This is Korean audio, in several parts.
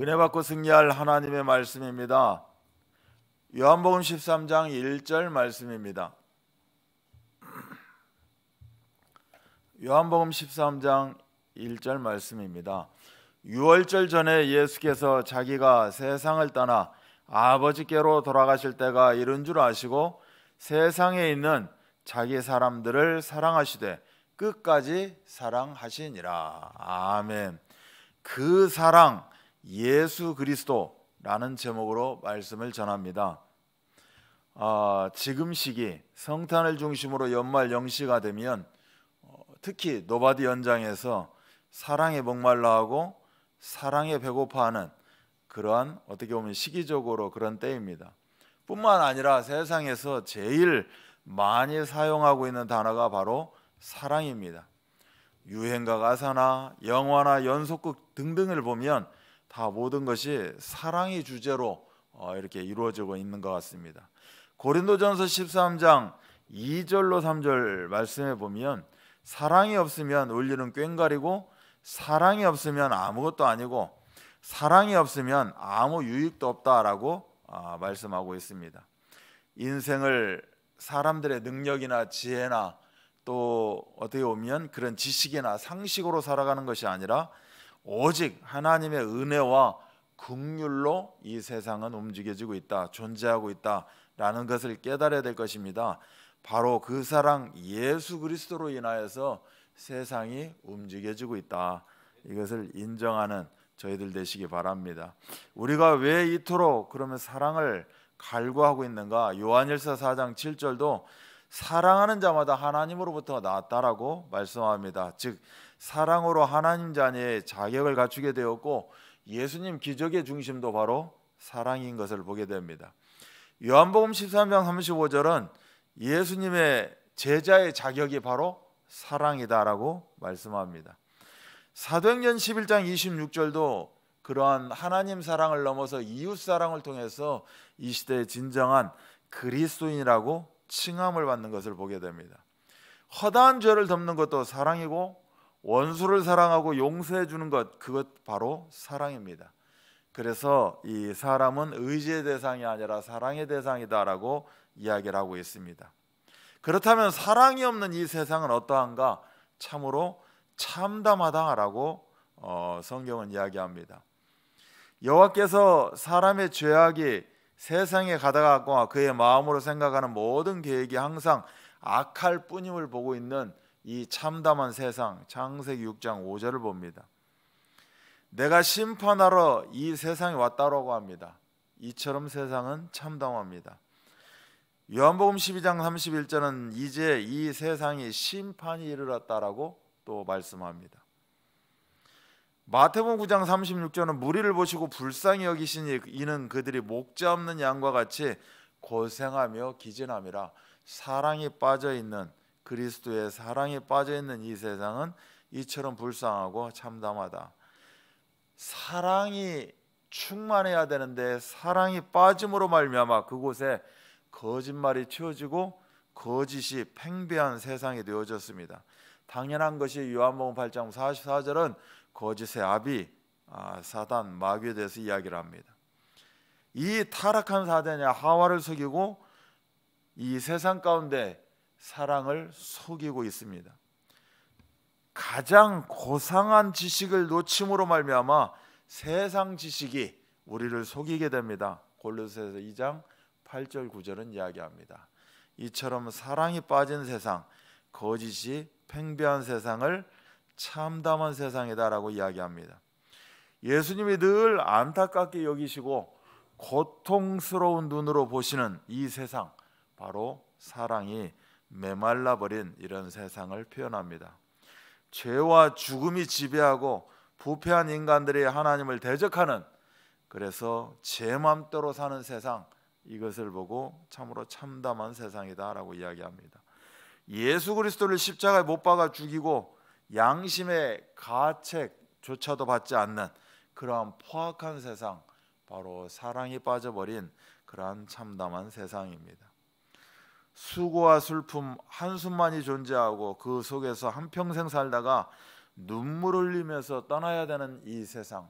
은혜 받고 승리할 하나님의 말씀입니다. 요한복음 13장 1절 말씀입니다. 요한복음 13장 1절 말씀입니다. 6월절 전에 예수께서 자기가 세상을 떠나 아버지께로 돌아가실 때가 이른 줄 아시고 세상에 있는 자기 사람들을 사랑하시되 끝까지 사랑하시니라. 아멘. 그 사랑 예수 그리스도라는 제목으로 말씀을 전합니다. 아, 지금 시기 성탄을 중심으로 연말 영시가 되면 어, 특히 노바디 연장에서 사랑에 목말라 하고 사랑에 배고파하는 그러한 어떻게 보면 시기적으로 그런 때입니다. 뿐만 아니라 세상에서 제일 많이 사용하고 있는 단어가 바로 사랑입니다. 유행가 가사나 영화나 연속극 등등을 보면 다 모든 것이 사랑의 주제로 어, 이렇게 이루어지고 있는 것 같습니다. 고린도전서 13장 2절로 3절 말씀해 보면 사랑이 없으면 원리는 꽹가리고 사랑이 없으면 아무것도 아니고 사랑이 없으면 아무 유익도 없다라고 아, 말씀하고 있습니다. 인생을 사람들의 능력이나 지혜나 또 어떻게 보면 그런 지식이나 상식으로 살아가는 것이 아니라 오직 하나님의 은혜와 긍휼로 이 세상은 움직여지고 있다, 존재하고 있다라는 것을 깨달아야 될 것입니다. 바로 그 사랑 예수 그리스도로 인하여서 세상이 움직여지고 있다. 이것을 인정하는 저희들 되시기 바랍니다. 우리가 왜 이토록 그러면 사랑을 갈구하고 있는가? 요한일서 4장 7절도 사랑하는 자마다 하나님으로부터 낳았다라고 말씀합니다. 즉 사랑으로 하나님 자녀의 자격을 갖추게 되었고 예수님 기적의 중심도 바로 사랑인 것을 보게 됩니다. 요한복음 13장 35절은 예수님의 제자의 자격이 바로 사랑이다라고 말씀합니다. 사도행전 11장 26절도 그러한 하나님 사랑을 넘어서 이웃 사랑을 통해서 이 시대의 진정한 그리스도인이라고 칭함을 받는 것을 보게 됩니다. 허다한 죄를 덮는 것도 사랑이고 원수를 사랑하고 용서해 주는 것 그것 바로 사랑입니다. 그래서 이 사람은 의지의 대상이 아니라 사랑의 대상이다라고 이야기를 하고 있습니다. 그렇다면 사랑이 없는 이 세상은 어떠한가? 참으로 참담하다라고 어, 성경은 이야기합니다. 여호와께서 사람의 죄악이 세상에 가다가 그의 마음으로 생각하는 모든 계획이 항상 악할 뿐임을 보고 있는 이 참담한 세상 창세기 6장 5절을 봅니다. 내가 심판하러 이 세상에 왔다라고 합니다. 이처럼 세상은 참담합니다. 요한복음 12장 31절은 이제 이 세상이 심판이 이르렀다라고 또 말씀합니다. 마태복음 9장 36절은 무리를 보시고 불쌍히 여기시니 이는 그들이 목자 없는 양과 같이 고생하며 기진함이라 사랑이 빠져 있는 그리스도의 사랑에 빠져 있는 이 세상은 이처럼 불쌍하고 참담하다. 사랑이 충만해야 되는데 사랑이 빠짐으로 말미암아 그곳에 거짓말이 채워지고 거짓이 팽배한 세상이 되어졌습니다. 당연한 것이 요한복음 8장 44절은 거짓의 아비 아, 사단 마귀에 대해서 이야기를 합니다. 이 타락한 사단이 하와를 속이고 이 세상 가운데 사랑을 속이고 있습니다. 가장 고상한 지식을 놓침으로 말미암아 세상 지식이 우리를 속이게 됩니다. 골로새서 2장 8절 9절은 이야기합니다. 이처럼 사랑이 빠진 세상, 거짓이 팽배한 세상을 참담한 세상이다라고 이야기합니다. 예수님이 늘 안타깝게 여기시고 고통스러운 눈으로 보시는 이 세상 바로 사랑이 메말라 버린 이런 세상을 표현합니다. 죄와 죽음이 지배하고 부패한 인간들이 하나님을 대적하는 그래서 제 맘대로 사는 세상 이것을 보고 참으로 참담한 세상이다라고 이야기합니다. 예수 그리스도를 십자가에 못 박아 죽이고 양심의 가책조차도 받지 않는 그러한 포악한 세상 바로 사랑이 빠져버린 그러한 참담한 세상입니다. 수고와 슬픔 한숨만이 존재하고 그 속에서 한평생 살다가 눈물 흘리면서 떠나야 되는 이 세상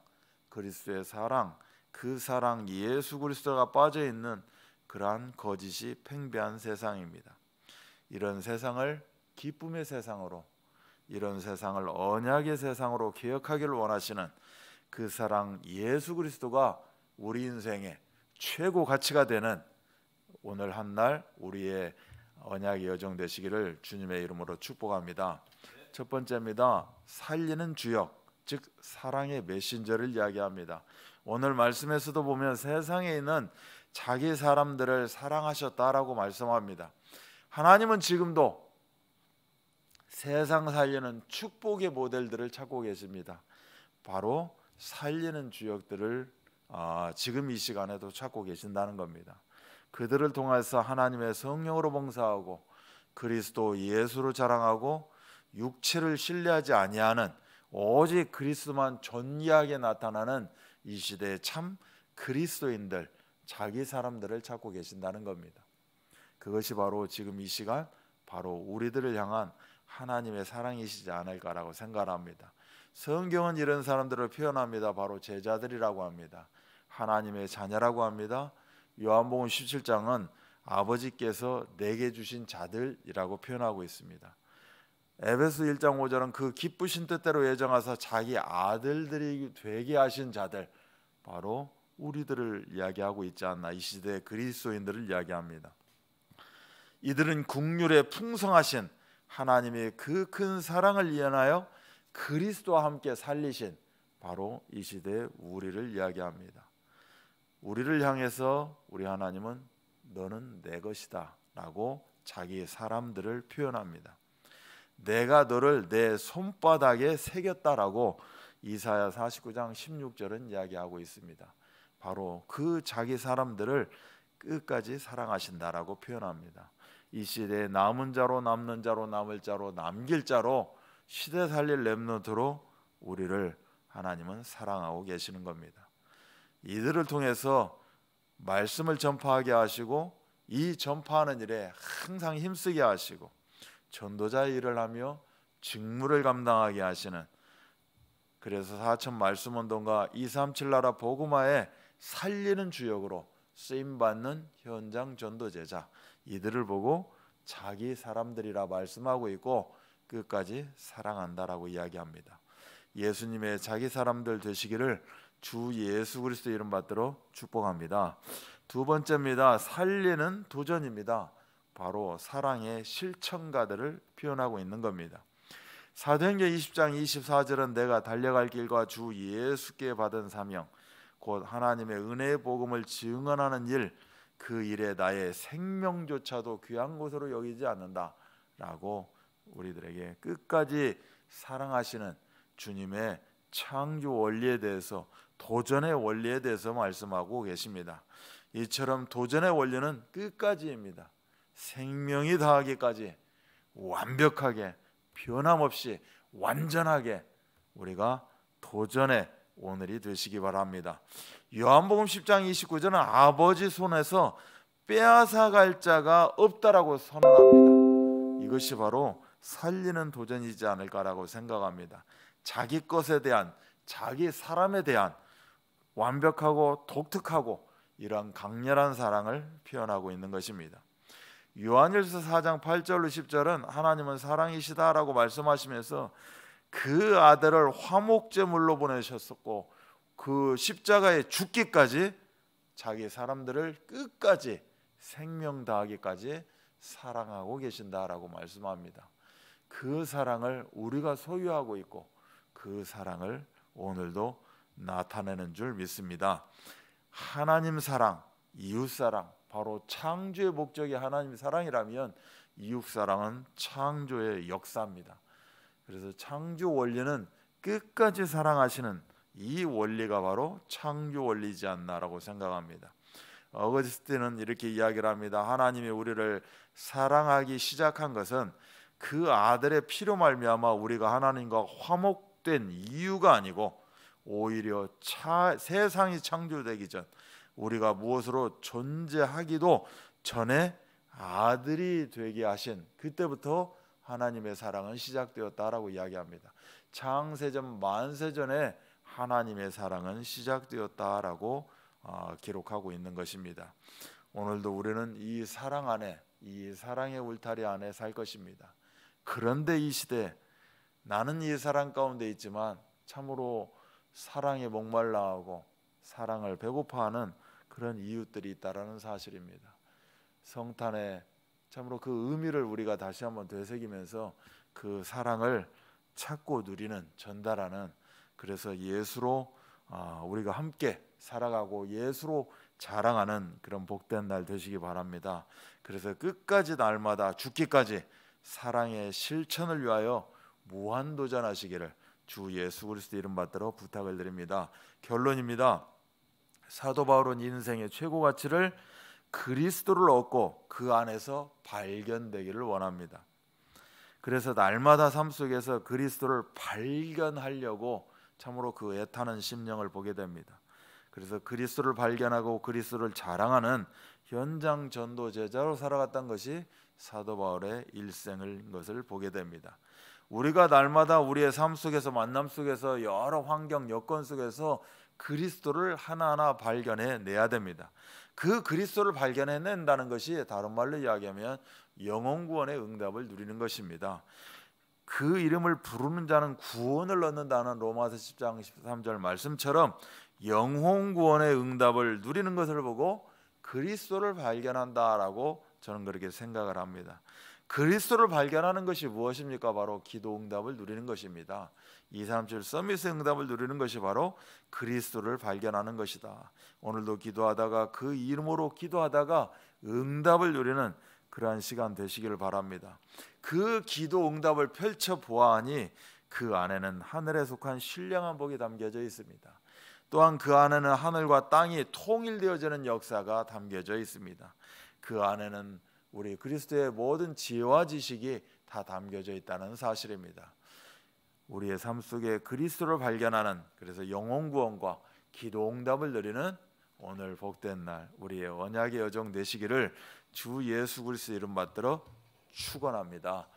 그리스도의 사랑 그 사랑 예수 그리스도가 빠져 있는 그러한 거짓이 팽배한 세상입니다. 이런 세상을 기쁨의 세상으로 이런 세상을 언약의 세상으로 개혁하기를 원하시는 그 사랑 예수 그리스도가 우리 인생의 최고 가치가 되는 오늘 한 날 우리의 언약이 여정되시기를 주님의 이름으로 축복합니다. 첫 번째입니다. 살리는 주역, 즉 사랑의 메신저를 이야기합니다. 오늘 말씀에서도 보면 세상에 있는 자기 사람들을 사랑하셨다라고 말씀합니다. 하나님은 지금도 세상 살리는 축복의 모델들을 찾고 계십니다. 바로 살리는 주역들을 아, 지금 이 시간에도 찾고 계신다는 겁니다. 그들을 통해서 하나님의 성령으로 봉사하고 그리스도 예수로 자랑하고 육체를 신뢰하지 아니하는 오직 그리스도만 존귀하게 나타나는 이시대에참 그리스도인들 자기 사람들을 찾고 계신다는 겁니다. 그것이 바로 지금 이 시간 바로 우리들을 향한 하나님의 사랑이시지 않을까라고 생각합니다. 성경은 이런 사람들을 표현합니다. 바로 제자들이라고 합니다. 하나님의 자녀라고 합니다. 요한복음 17장은 아버지께서 내게 주신 자들이라고 표현하고 있습니다. 에베소 1장 5절은 그 기쁘신 뜻대로 예정하사 자기 아들들이 되게 하신 자들 바로 우리들을 이야기하고 있지 않나 이 시대의 그리스도인들을 이야기합니다. 이들은 국률에 풍성하신 하나님의 그 큰 사랑을 이어나여 그리스도와 함께 살리신 바로 이 시대의 우리를 이야기합니다. 우리를 향해서 우리 하나님은 너는 내 것이다라고 자기 사람들을 표현합니다. 내가 너를 내 손바닥에 새겼다라고 이사야 49장 16절은 이야기하고 있습니다. 바로 그 자기 사람들을 끝까지 사랑하신다라고 표현합니다. 이 시대에 남은 자로 남는 자로 남을 자로 남길 자로 시대 살릴 렘노트로 우리를 하나님은 사랑하고 계시는 겁니다. 이들을 통해서 말씀을 전파하게 하시고 이 전파하는 일에 항상 힘쓰게 하시고 전도자의 일을 하며 직무를 감당하게 하시는 그래서 사천 말씀 운동과 237 나라 보고마에 살리는 주역으로 쓰임 받는 현장 전도 제자 이들을 보고 자기 사람들이라 말씀하고 있고 끝까지 사랑한다라고 이야기합니다. 예수님의 자기 사람들 되시기를 주 예수 그리스도 이름 받들어 축복합니다. 두 번째입니다. 살리는 도전입니다. 바로 사랑의 실천가들을 표현하고 있는 겁니다. 사도행전 20장 24절은 내가 달려갈 길과 주 예수께 받은 사명 곧 하나님의 은혜의 복음을 증언하는 일 그 일에 나의 생명조차도 귀한 것으로 여기지 않는다라고 우리들에게 끝까지 사랑하시는 주님의 창조 원리에 대해서 도전의 원리에 대해서 말씀하고 계십니다. 이처럼 도전의 원리는 끝까지입니다. 생명이 다하기까지 완벽하게 변함없이 완전하게 우리가 도전의 오늘이 되시기 바랍니다. 요한복음 10장 29절은 아버지 손에서 빼앗아 갈 자가 없다라고 선언합니다. 이것이 바로 살리는 도전이지 않을까라고 생각합니다. 자기 것에 대한 자기 사람에 대한 완벽하고 독특하고 이러한 강렬한 사랑을 표현하고 있는 것입니다. 요한일서 4장 8절로 10절은 하나님은 사랑이시다라고 말씀하시면서 그 아들을 화목제물로 보내셨었고 그 십자가에 죽기까지 자기 사람들을 끝까지 생명 다하기까지 사랑하고 계신다라고 말씀합니다. 그 사랑을 우리가 소유하고 있고 그 사랑을 오늘도 나타내는 줄 믿습니다. 하나님 사랑, 이웃 사랑, 바로 창조의 목적이 하나님 사랑이라면 이웃 사랑은 창조의 역사입니다. 그래서 창조 원리는 끝까지 사랑하시는 이 원리가 바로 창조 원리지 않나라고 생각합니다. 어거스틴은 이렇게 이야기를 합니다. 하나님이 우리를 사랑하기 시작한 것은 그 아들의 피로 말미암아 우리가 하나님과 화목된 이유가 아니고 오히려 차, 세상이 창조되기 전 우리가 무엇으로 존재하기도 전에 아들이 되게 하신 그때부터 하나님의 사랑은 시작되었다라고 이야기합니다. 창세전 만세전에 하나님의 사랑은 시작되었다라고 어, 기록하고 있는 것입니다. 오늘도 우리는 이 사랑 안에 이 사랑의 울타리 안에 살 것입니다. 그런데 이 시대 나는 이 사랑 가운데 있지만 참으로 사랑에 목말라하고 사랑을 배고파하는 그런 이웃들이 있다라는 사실입니다. 성탄에 참으로 그 의미를 우리가 다시 한번 되새기면서 그 사랑을 찾고 누리는 전달하는 그래서 예수로 아, 우리가 함께 살아가고 예수로 자랑하는 그런 복된 날 되시기 바랍니다. 그래서 끝까지 날마다 죽기까지 사랑의 실천을 위하여 무한 도전하시기를 주 예수 그리스도 이름 받들어 부탁을 드립니다. 결론입니다. 사도 바울은 인생의 최고 가치를 그리스도를 얻고 그 안에서 발견되기를 원합니다. 그래서 날마다 삶 속에서 그리스도를 발견하려고 참으로 그 애타는 심령을 보게 됩니다. 그래서 그리스도를 발견하고 그리스도를 자랑하는 현장 전도 제자로 살아갔던 것이 사도 바울의 일생을 것을 보게 됩니다. 우리가 날마다 우리의 삶 속에서 만남 속에서 여러 환경 여건 속에서 그리스도를 하나하나 발견해 내야 됩니다. 그 그리스도를 발견해 낸다는 것이 다른 말로 이야기하면 영혼 구원의 응답을 누리는 것입니다. 그 이름을 부르는 자는 구원을 얻는다는 로마서 10장 13절 말씀처럼 영혼 구원의 응답을 누리는 것을 보고 그리스도를 발견한다라고 저는 그렇게 생각을 합니다. 그리스도를 발견하는 것이 무엇입니까? 바로 기도 응답을 누리는 것입니다. 237 서밋의 응답을 누리는 것이 바로 그리스도를 발견하는 것이다. 오늘도 기도하다가 그 이름으로 기도하다가 응답을 누리는 그러한 시간 되시기를 바랍니다. 그 기도 응답을 펼쳐 보아하니 그 안에는 하늘에 속한 신령한 복이 담겨져 있습니다. 또한 그 안에는 하늘과 땅이 통일되어지는 역사가 담겨져 있습니다. 그 안에는 우리 그리스도의 모든 지혜와 지식이 다 담겨져 있다는 사실입니다. 우리의 삶 속에 그리스도를 발견하는 그래서 영혼 구원과 기도 응답을 누리는 오늘 복된 날 우리의 언약의 여정 되시기를 주 예수 그리스도 이름 받들어 축원합니다.